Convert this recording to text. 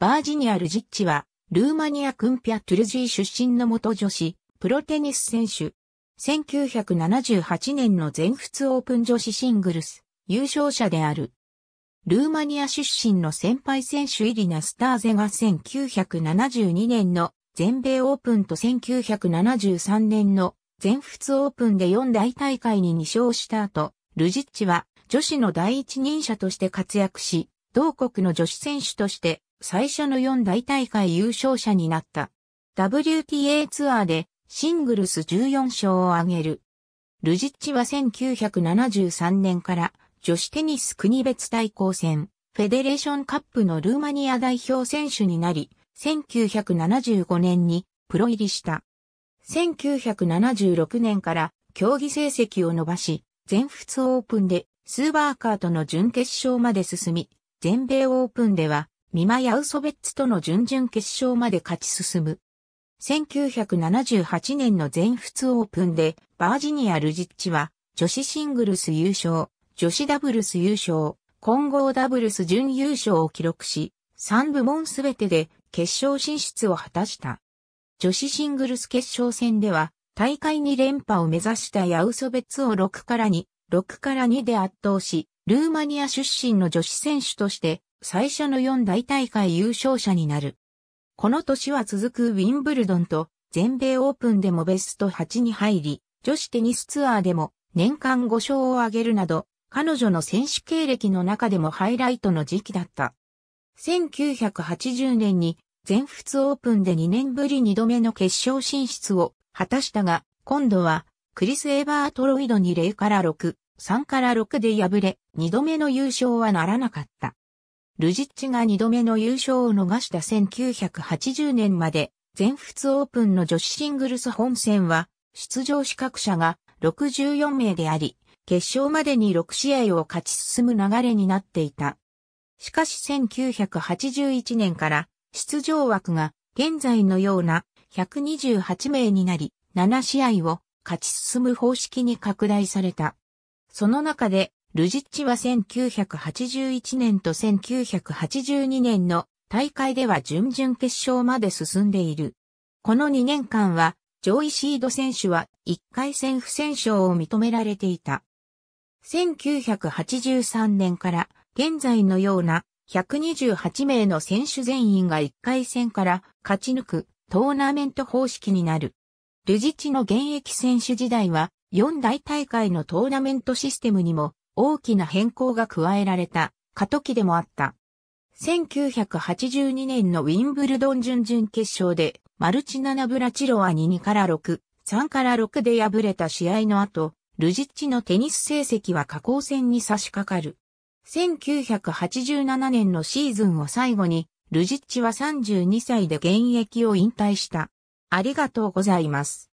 バージニア・ルジッチは、ルーマニア・クンピア・トゥルジー出身の元女子、プロテニス選手。1978年の全仏オープン女子シングルス、優勝者である。ルーマニア出身の先輩選手イリナ・スターゼが1972年の全米オープンと1973年の全仏オープンで4大大会に2勝した後、ルジッチは女子の第一人者として活躍し、同国の女子選手として最初の4大大会優勝者になった。WTA ツアーでシングルス14勝を挙げる。ルジッチは1973年から女子テニス国別対抗戦、フェデレーションカップのルーマニア代表選手になり、1975年にプロ入りした。1976年から競技成績を伸ばし、全仏オープンでスーバーカーとの準決勝まで進み、全米オープンではミマ・ヤウソベッツとの準々決勝まで勝ち進む。1978年の全仏オープンでバージニア・ルジッチは女子シングルス優勝、女子ダブルス優勝、混合ダブルス準優勝を記録し、3部門すべてで決勝進出を果たした。女子シングルス決勝戦では大会2連覇を目指したヤウソベッツを6から2、6から2で圧倒し、ルーマニア出身の女子選手として最初の4大大会優勝者になる。この年は続くウィンブルドンと全米オープンでもベスト8に入り、女子テニスツアーでも年間5勝を挙げるなど、彼女の選手経歴の中でもハイライトの時期だった。1980年に全仏オープンで2年ぶり2度目の決勝進出を果たしたが、今度はクリス・エバートロイドに0から6、3から6で敗れ、2度目の優勝はならなかった。ルジッチが2度目の優勝を逃した1980年まで、全仏オープンの女子シングルス本戦は、出場資格者が64名であり、決勝までに6試合を勝ち進む流れになっていた。しかし1981年から出場枠が現在のような128名になり、7試合を勝ち進む方式に拡大された。その中でルジッチは1981年と1982年の大会では準々決勝まで進んでいる。この2年間は上位シード選手は1回戦不戦勝を認められていた。1983年から現在のような128名の選手全員が1回戦から勝ち抜くトーナメント方式になる。ルジッチの現役選手時代は4大大会のトーナメントシステムにも大きな変更が加えられた過渡期でもあった。1982年のウィンブルドン準々決勝でマルチナナブラチロワに2から6、3から6で敗れた試合の後、ルジッチのテニス成績は下降戦に差し掛かる。1987年のシーズンを最後に、ルジッチは32歳で現役を引退した。ありがとうございます。